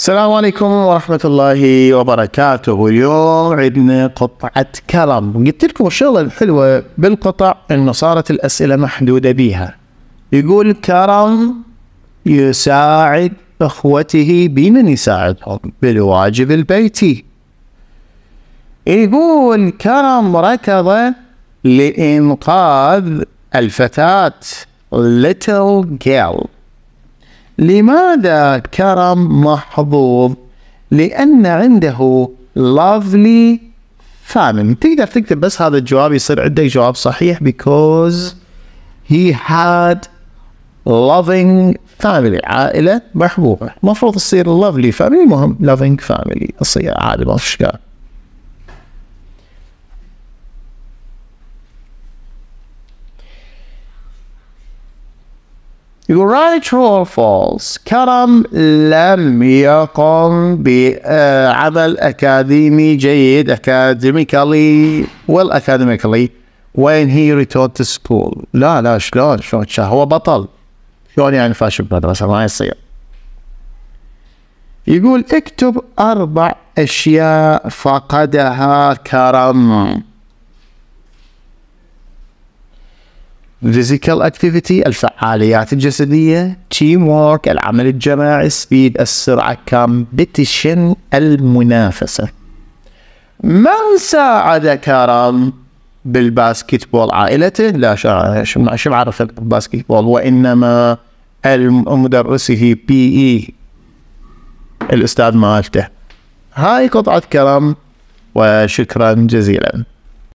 السلام عليكم ورحمة الله وبركاته اليوم عندنا قطعة كرم قلت لكم الشغلة الحلوة بالقطع انه صارت الاسئلة محدودة بيها يقول كرم يساعد اخوته بمن يساعدهم بالواجب البيتي يقول كرم ركض لإنقاذ الفتاة little girl لماذا كرم محظوظ؟ لأن عنده lovely family تقدر تكتب بس هذا الجواب يصير عندك جواب صحيح because he had loving family عائلة محبوبة المفروض تصير lovely family مهم loving family تصير عادي ما فيش You رايت true or false كرم لم يقم بعمل أكاديمي جيد academically well academically when he returned to school لا لا شلون شلون هو بطل شلون يعني فاشل بالمدرسة ما يصير يقول اكتب أربع أشياء فقدها كرم physical activity الفعاليات الجسدية team work العمل الجماعي speed السرعة competition المنافسة من ساعد كرم بالباسكتبول عائلته لا شو شو معرفة بالباسكتبول وإنما مدرسه بي إي e، الأستاذ مالته هاي قطعة كرم وشكرا جزيلا